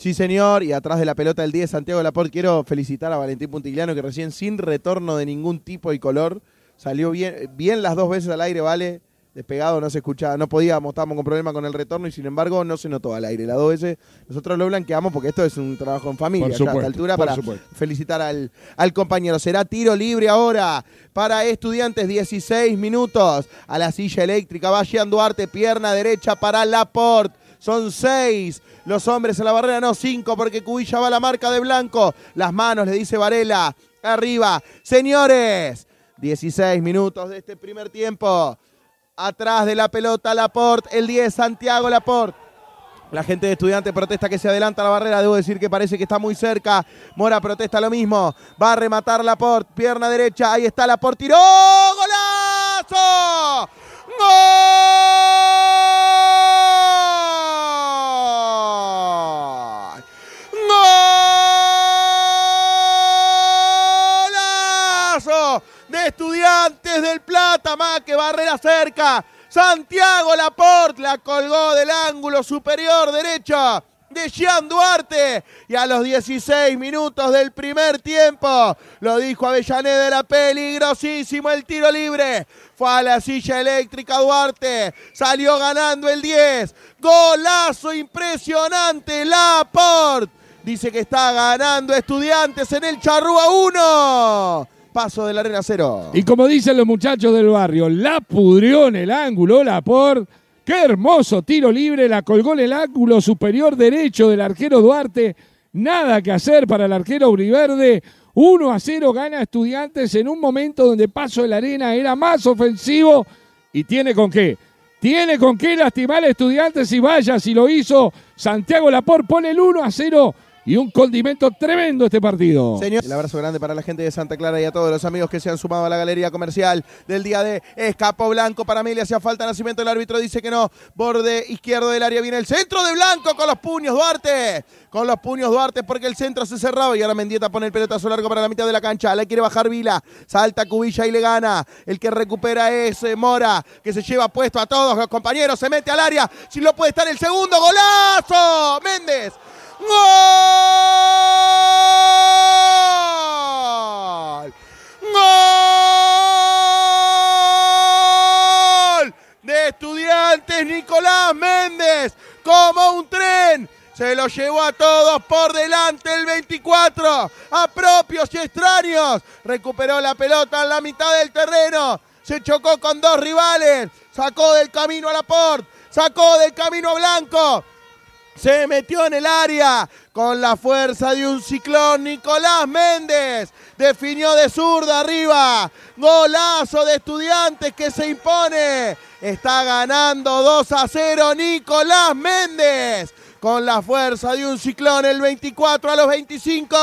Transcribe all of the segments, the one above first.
Sí, señor, y atrás de la pelota del 10, Santiago Laporte, quiero felicitar a Valentín Puntigliano que recién sin retorno de ningún tipo y color salió bien, eh, bien las dos veces al aire, ¿vale? Despegado, no se escuchaba, no podíamos, estábamos con problema con el retorno y sin embargo no se notó al aire. Las dos veces nosotros lo blanqueamos porque esto es un trabajo en familia a altura para felicitar al, compañero. Será tiro libre ahora para estudiantes, 16 minutos a la silla eléctrica. Va Duarte, pierna derecha para Laporte son seis los hombres en la barrera, no cinco, porque Cubilla va a la marca de blanco. Las manos, le dice Varela. Arriba, señores. 16 minutos de este primer tiempo. Atrás de la pelota Laporte, el 10 Santiago Laporte. La gente de estudiante protesta que se adelanta la barrera. Debo decir que parece que está muy cerca. Mora protesta lo mismo. Va a rematar Laporte. Pierna derecha. Ahí está Laporte. ¡Tiró! ¡Golazo! ¡Gol! del Plata, que Barrera cerca. Santiago Laporte la colgó del ángulo superior derecho de Jean Duarte. Y a los 16 minutos del primer tiempo, lo dijo Avellaneda, era peligrosísimo el tiro libre. Fue a la silla eléctrica Duarte, salió ganando el 10. Golazo impresionante, Laporte. Dice que está ganando estudiantes en el Charrúa 1 paso de la arena cero. Y como dicen los muchachos del barrio, la pudrió en el ángulo la Qué hermoso tiro libre, la colgó en el ángulo superior derecho del arquero Duarte. Nada que hacer para el arquero Uriverde. 1 a 0 gana Estudiantes en un momento donde Paso de la Arena era más ofensivo y tiene con qué. Tiene con qué lastimar a Estudiantes y vaya si lo hizo Santiago Lapor. Pone el 1 a 0 y un condimento tremendo este partido. Señor, el abrazo grande para la gente de Santa Clara y a todos los amigos que se han sumado a la galería comercial del día de Escapo Blanco. Para mí le hacía falta nacimiento, el árbitro dice que no. Borde izquierdo del área viene el centro de Blanco con los puños Duarte. Con los puños Duarte porque el centro se cerrado y ahora Mendieta pone el pelotazo largo para la mitad de la cancha. Le quiere bajar Vila, salta Cubilla y le gana. El que recupera es eh, Mora, que se lleva puesto a todos los compañeros, se mete al área. Si lo puede estar el segundo, golazo. Méndez ¡Gol! ¡Gol! De estudiantes Nicolás Méndez, como un tren. Se lo llevó a todos por delante el 24, a propios y extraños. Recuperó la pelota en la mitad del terreno. Se chocó con dos rivales. Sacó del camino a la Port, Sacó del camino a Blanco se metió en el área con la fuerza de un ciclón. Nicolás Méndez definió de zurda arriba. Golazo de estudiantes que se impone. Está ganando 2 a 0 Nicolás Méndez con la fuerza de un ciclón. El 24 a los 25.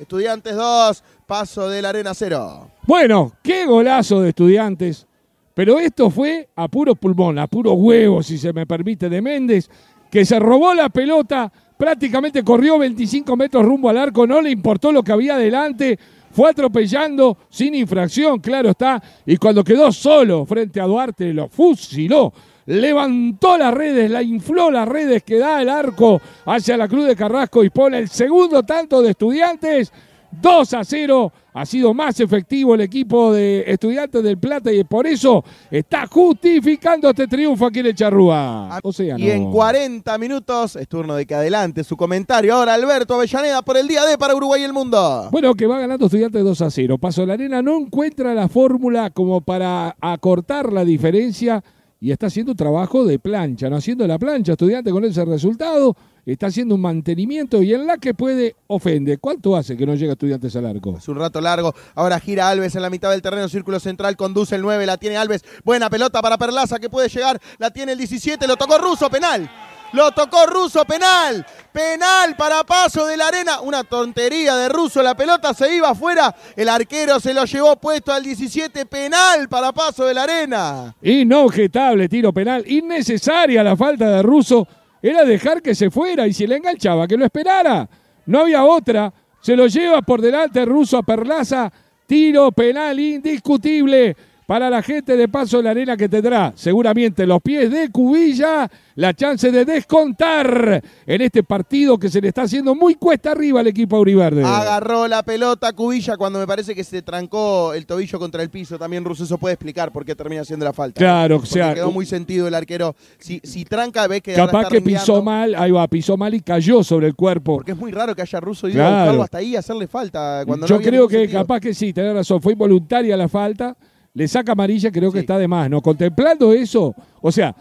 Estudiantes 2, paso de la arena 0. Bueno, qué golazo de estudiantes. Pero esto fue a puro pulmón, a puro huevo, si se me permite, de Méndez que se robó la pelota, prácticamente corrió 25 metros rumbo al arco, no le importó lo que había adelante, fue atropellando sin infracción, claro está, y cuando quedó solo frente a Duarte lo fusiló. Levantó las redes, la infló las redes que da el arco hacia la Cruz de Carrasco y pone el segundo tanto de estudiantes 2 a 0. Ha sido más efectivo el equipo de Estudiantes del Plata y por eso está justificando este triunfo aquí en el Y en 40 minutos es turno de que adelante su comentario. Ahora Alberto Avellaneda por el día de para Uruguay y el mundo. Bueno, que va ganando Estudiantes 2 a 0. Paso la Arena no encuentra la fórmula como para acortar la diferencia y está haciendo trabajo de plancha, no haciendo la plancha, estudiante con ese resultado, está haciendo un mantenimiento y en la que puede ofende. ¿Cuánto hace que no llega estudiantes al arco? Es un rato largo. Ahora gira Alves en la mitad del terreno, círculo central, conduce el 9, la tiene Alves. Buena pelota para Perlaza que puede llegar, la tiene el 17, lo tocó Russo, penal. Lo tocó Russo, penal. Penal para Paso de la Arena. Una tontería de Russo. La pelota se iba afuera. El arquero se lo llevó puesto al 17. Penal para Paso de la Arena. Inobjetable tiro penal. Innecesaria la falta de Russo. Era dejar que se fuera y si le enganchaba, que lo esperara. No había otra. Se lo lleva por delante Russo a Perlaza. Tiro penal indiscutible para la gente de Paso la Arena que tendrá seguramente los pies de Cubilla la chance de descontar en este partido que se le está haciendo muy cuesta arriba al equipo Auriverde. Agarró la pelota Cubilla cuando me parece que se trancó el tobillo contra el piso. También Russo eso puede explicar por qué termina haciendo la falta. Claro, o sea, quedó muy sentido el arquero. Si, tranca, ve que. Capaz que pisó mal, ahí va, pisó mal y cayó sobre el cuerpo. Porque es muy raro que haya Russo y hasta ahí hacerle falta. Cuando Yo creo que capaz que sí, tenés razón. Fue involuntaria la falta le saca amarilla, creo que está de más, ¿no? Contemplando eso, o sea,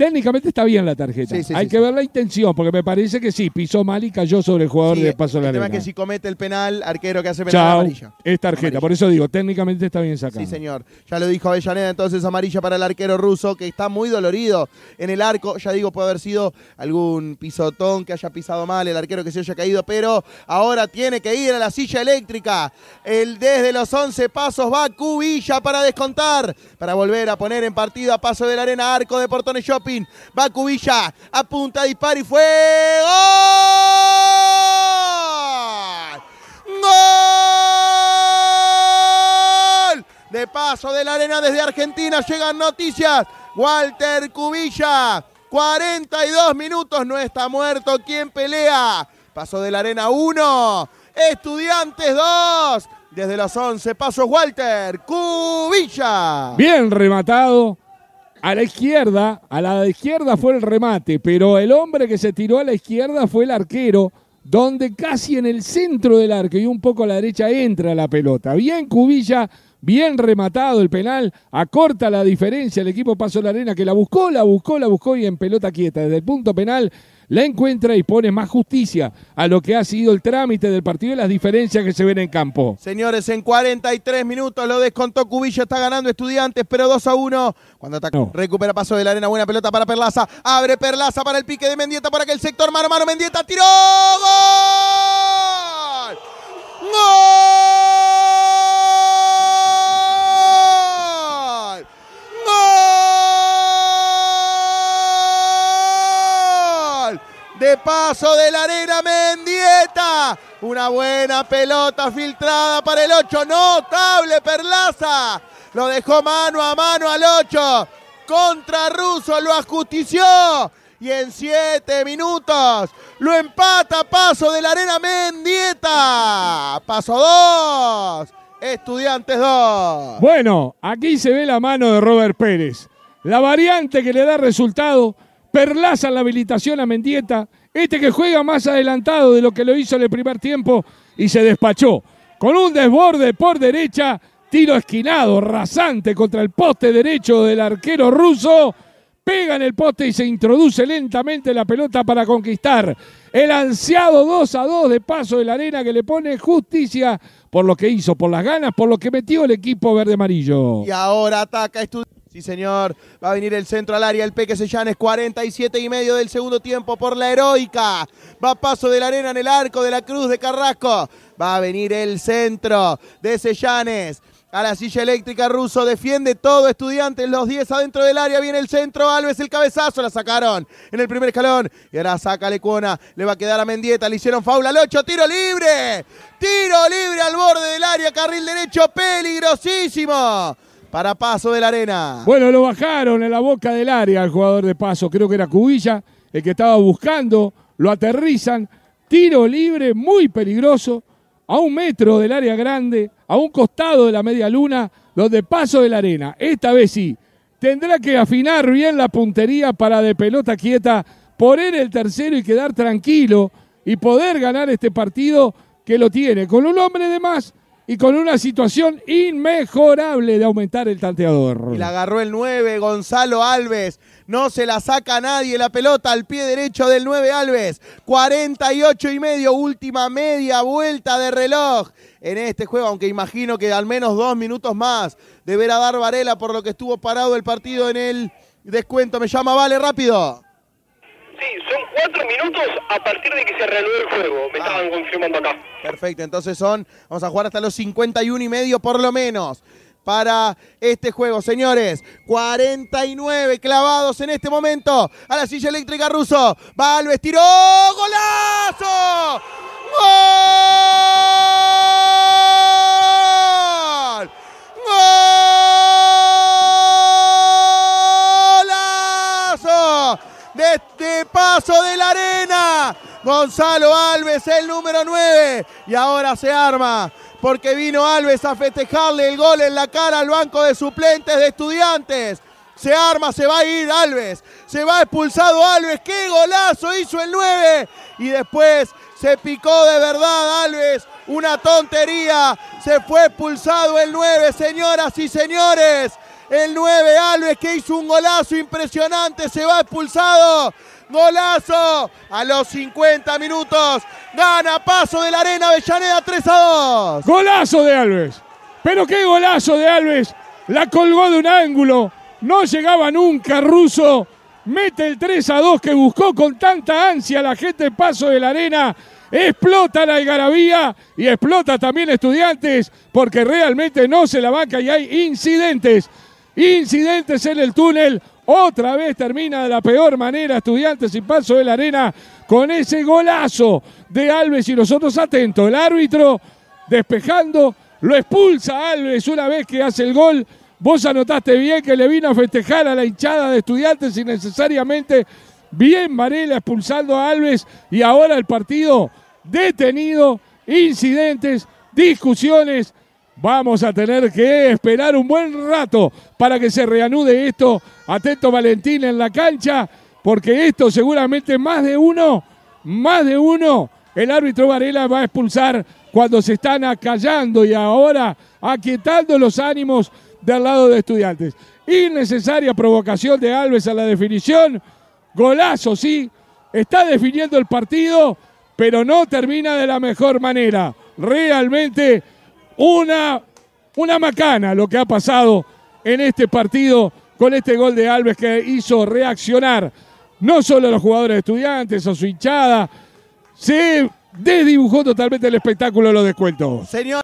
Técnicamente está bien la tarjeta. Hay que ver la intención, porque me parece que sí, pisó mal y cayó sobre el jugador de paso de la arena. El tema es que si comete el penal, arquero que hace penal Chao. Es tarjeta, por eso digo, técnicamente está bien sacada. Sí, señor. Ya lo dijo Avellaneda, entonces amarilla para el arquero ruso, que está muy dolorido en el arco. Ya digo, puede haber sido algún pisotón que haya pisado mal, el arquero que se haya caído, pero ahora tiene que ir a la silla eléctrica. El desde los 11 pasos va Cubilla para descontar, para volver a poner en partido a paso de la arena, arco de Portone Shopping. Va Cubilla, apunta, dispara y fue. ¡Gol! De paso de la arena desde Argentina llegan noticias. Walter Cubilla, 42 minutos, no está muerto. ¿Quién pelea? Paso de la arena 1, Estudiantes 2. Desde los 11 pasos, Walter Cubilla. Bien rematado a la izquierda, a la izquierda fue el remate, pero el hombre que se tiró a la izquierda fue el arquero, donde casi en el centro del arco y un poco a la derecha entra la pelota. Bien Cubilla, bien rematado el penal, acorta la diferencia, el equipo pasó la arena que la buscó, la buscó, la buscó y en pelota quieta, desde el punto penal la encuentra y pone más justicia a lo que ha sido el trámite del partido y las diferencias que se ven en campo. Señores, en 43 minutos lo descontó Cubillo, está ganando Estudiantes, pero 2 a 1. Cuando ataca, recupera paso de la arena, buena pelota para Perlaza, abre Perlaza para el pique de Mendieta, para que el sector mano a mano Mendieta tiró. ¡Gol! ¡Gol! Paso de la arena Mendieta. Una buena pelota filtrada para el 8. Notable Perlaza. Lo dejó mano a mano al 8. Contra Russo lo ajustició. Y en 7 minutos lo empata. Paso de la arena Mendieta. Paso 2. Estudiantes 2. Bueno, aquí se ve la mano de Robert Pérez. La variante que le da resultado. Perlaza la habilitación a Mendieta este que juega más adelantado de lo que lo hizo en el primer tiempo y se despachó. Con un desborde por derecha, tiro esquinado, rasante contra el poste derecho del arquero ruso. Pega en el poste y se introduce lentamente la pelota para conquistar el ansiado 2 a 2 de paso de la arena que le pone justicia por lo que hizo, por las ganas, por lo que metió el equipo verde-amarillo. Y ahora ataca Sí, señor. Va a venir el centro al área. El Peque Sellanes, 47 y medio del segundo tiempo por la heroica. Va paso de la arena en el arco de la cruz de Carrasco. Va a venir el centro de Sellanes. A la silla eléctrica ruso, defiende todo estudiante, los 10 adentro del área, viene el centro, Alves el cabezazo, la sacaron en el primer escalón. Y ahora saca Lecuona, le va a quedar a Mendieta, le hicieron faula al 8, tiro libre, tiro libre al borde del área, carril derecho, peligrosísimo para Paso de la Arena. Bueno, lo bajaron en la boca del área el jugador de Paso, creo que era Cubilla, el que estaba buscando, lo aterrizan, tiro libre, muy peligroso, a un metro del área grande, a un costado de la media luna, donde Paso de la Arena, esta vez sí, tendrá que afinar bien la puntería para de pelota quieta poner el tercero y quedar tranquilo y poder ganar este partido que lo tiene con un hombre de más y con una situación inmejorable de aumentar el tanteador. Y la agarró el 9, Gonzalo Alves. No se la saca nadie la pelota al pie derecho del 9 Alves. 48 y medio, última media vuelta de reloj en este juego, aunque imagino que al menos dos minutos más deberá dar Varela por lo que estuvo parado el partido en el descuento. Me llama Vale, rápido. Sí, son cuatro minutos a partir de que se reanude el juego. Me ah. estaban confirmando acá. Perfecto, entonces son, vamos a jugar hasta los 51 y medio por lo menos para este juego, señores. 49 clavados en este momento a la silla eléctrica ruso. Va al golazo! ¡Gol! ¡Golazo! ¡Golazo de la arena. Gonzalo Alves, el número 9. Y ahora se arma porque vino Alves a festejarle el gol en la cara al banco de suplentes de estudiantes. Se arma, se va a ir Alves. Se va expulsado Alves. ¡Qué golazo hizo el 9! Y después se picó de verdad Alves. Una tontería. Se fue expulsado el 9, señoras y señores. El 9 Alves que hizo un golazo impresionante, se va expulsado. Golazo a los 50 minutos. Gana paso de la arena Avellaneda 3 a 2. Golazo de Alves. Pero qué golazo de Alves. La colgó de un ángulo. No llegaba nunca Russo. Mete el 3 a 2 que buscó con tanta ansia la gente paso de la arena explota la algarabía y explota también estudiantes porque realmente no se la banca y hay incidentes Incidentes en el túnel. Otra vez termina de la peor manera Estudiantes sin Paso de la Arena con ese golazo de Alves y nosotros atentos. El árbitro despejando, lo expulsa Alves una vez que hace el gol. Vos anotaste bien que le vino a festejar a la hinchada de estudiantes innecesariamente. Bien Varela expulsando a Alves y ahora el partido detenido, incidentes, discusiones Vamos a tener que esperar un buen rato para que se reanude esto. Atento Valentín en la cancha, porque esto seguramente más de uno, más de uno, el árbitro Varela va a expulsar cuando se están acallando y ahora aquietando los ánimos del lado de estudiantes. Innecesaria provocación de Alves a la definición. Golazo, sí. Está definiendo el partido, pero no termina de la mejor manera. Realmente una, una macana lo que ha pasado en este partido con este gol de Alves que hizo reaccionar no solo a los jugadores estudiantes, a su hinchada. Se desdibujó totalmente el espectáculo de los descuentos. Señor.